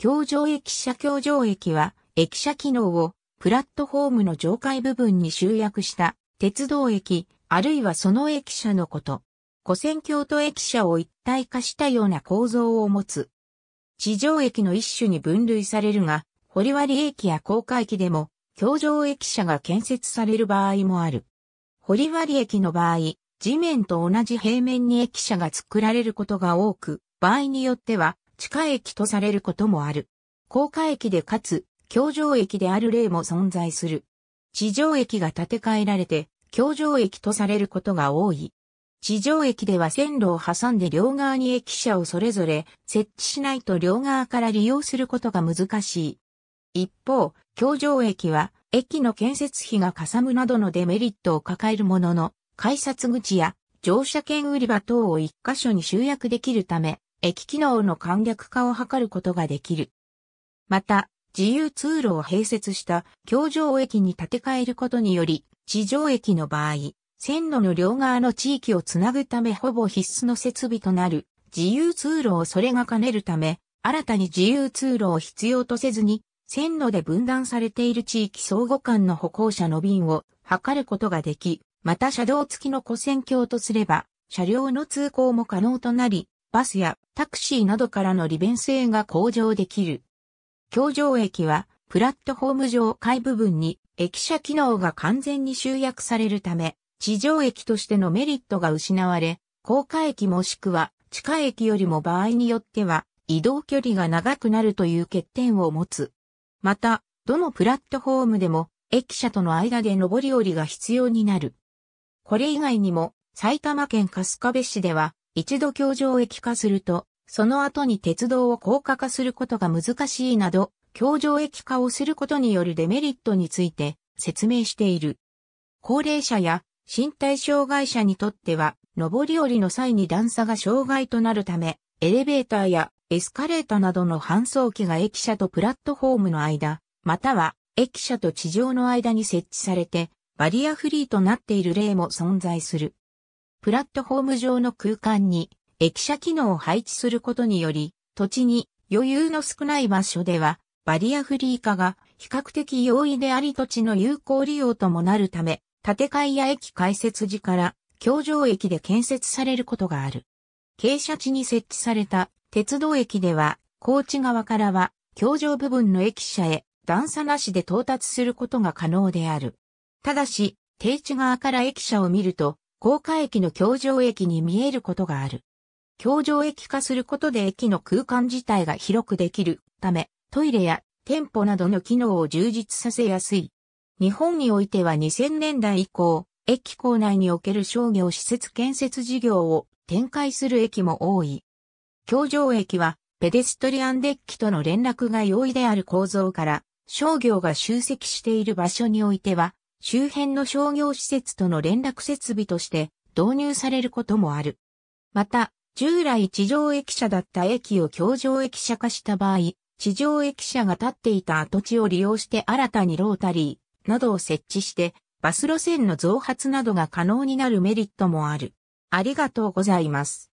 橋上駅舎橋上駅は、駅舎機能をプラットフォームの上階部分に集約した鉄道駅、あるいはその駅舎のこと。古戦橋と駅舎を一体化したような構造を持つ。地上駅の一種に分類されるが、堀割駅や高架駅でも、橋上駅舎が建設される場合もある。堀割駅の場合、地面と同じ平面に駅舎が作られることが多く、場合によっては地下駅とされることもある。高架駅でかつ、橋上駅である例も存在する。地上駅が建て替えられて、橋上駅とされることが多い。地上駅では線路を挟んで両側に駅舎をそれぞれ設置しないと両側から利用することが難しい。一方、橋上駅は駅の建設費がかさむなどのデメリットを抱えるものの、改札口や乗車券売り場等を一箇所に集約できるため、駅機能の簡略化を図ることができる。また、自由通路を併設した京上駅に建て替えることにより、地上駅の場合、線路の両側の地域をつなぐためほぼ必須の設備となる自由通路をそれが兼ねるため、新たに自由通路を必要とせずに、線路で分断されている地域相互間の歩行者の便を図ることができ、また車道付きの古線橋とすれば、車両の通行も可能となり、バスやタクシーなどからの利便性が向上できる。橋上駅は、プラットフォーム上階部分に駅舎機能が完全に集約されるため、地上駅としてのメリットが失われ、高架駅もしくは地下駅よりも場合によっては移動距離が長くなるという欠点を持つ。また、どのプラットフォームでも駅舎との間で上り下りが必要になる。これ以外にも埼玉県春日部市では一度橋上駅化すると、その後に鉄道を高架化することが難しいなど、橋上駅化をすることによるデメリットについて説明している。高齢者や身体障害者にとっては、上り降りの際に段差が障害となるため、エレベーターやエスカレーターなどの搬送機が駅舎とプラットフォームの間、または駅舎と地上の間に設置されて、バリアフリーとなっている例も存在する。プラットフォーム上の空間に駅舎機能を配置することにより、土地に余裕の少ない場所ではバリアフリー化が比較的容易であり土地の有効利用ともなるため、建て替えや駅開設時から橋上駅で建設されることがある。傾斜地に設置された鉄道駅では、高知側からは橋上部分の駅舎へ段差なしで到達することが可能である。ただし、定地側から駅舎を見ると、高架駅の橋上駅に見えることがある。橋上駅化することで駅の空間自体が広くできるため、トイレや店舗などの機能を充実させやすい。日本においては2000年代以降、駅構内における商業施設建設事業を展開する駅も多い。橋上駅はペデストリアンデッキとの連絡が容易である構造から、商業が集積している場所においては、周辺の商業施設との連絡設備として導入されることもある。また、従来地上駅舎だった駅を橋上駅舎化した場合、地上駅舎が建っていた跡地を利用して新たにロータリーなどを設置して、バス路線の増発などが可能になるメリットもある。ありがとうございます。